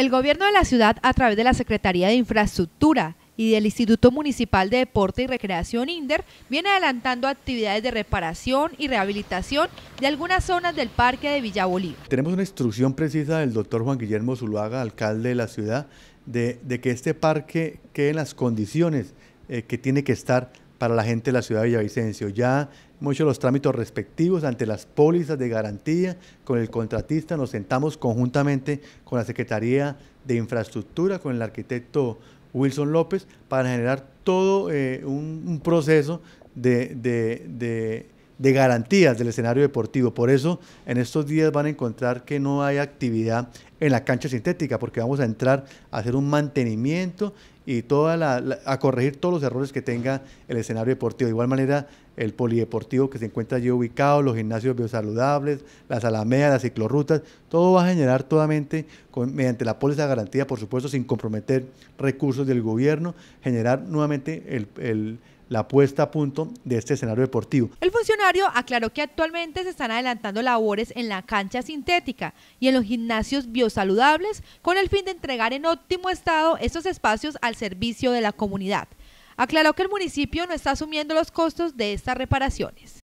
El gobierno de la ciudad, a través de la Secretaría de Infraestructura y del Instituto Municipal de Deporte y Recreación INDER, viene adelantando actividades de reparación y rehabilitación de algunas zonas del Parque de Villa Bolívar. Tenemos una instrucción precisa del doctor Juan Guillermo Zuluaga, alcalde de la ciudad, de, que este parque quede en las condiciones eh, que tiene que estar para la gente de la ciudad de Villavicencio. Ya muchos hecho los trámites respectivos ante las pólizas de garantía con el contratista. Nos sentamos conjuntamente con la Secretaría de Infraestructura, con el arquitecto Wilson López, para generar todo eh, un, proceso de de garantías del escenario deportivo. Por eso en estos días van a encontrar que no hay actividad en la cancha sintética, porque vamos a entrar a hacer un mantenimiento y toda la, a corregir todos los errores que tenga el escenario deportivo. De igual manera, el polideportivo que se encuentra allí ubicado, los gimnasios biosaludables, las alamedas, las ciclorrutas, todo va a generar totalmente mediante la póliza de garantía, por supuesto, sin comprometer recursos del gobierno, generar nuevamente el la puesta a punto de este escenario deportivo. El funcionario aclaró que actualmente se están adelantando labores en la cancha sintética y en los gimnasios biosaludables con el fin de entregar en óptimo estado estos espacios al servicio de la comunidad. Aclaró que el municipio no está asumiendo los costos de estas reparaciones.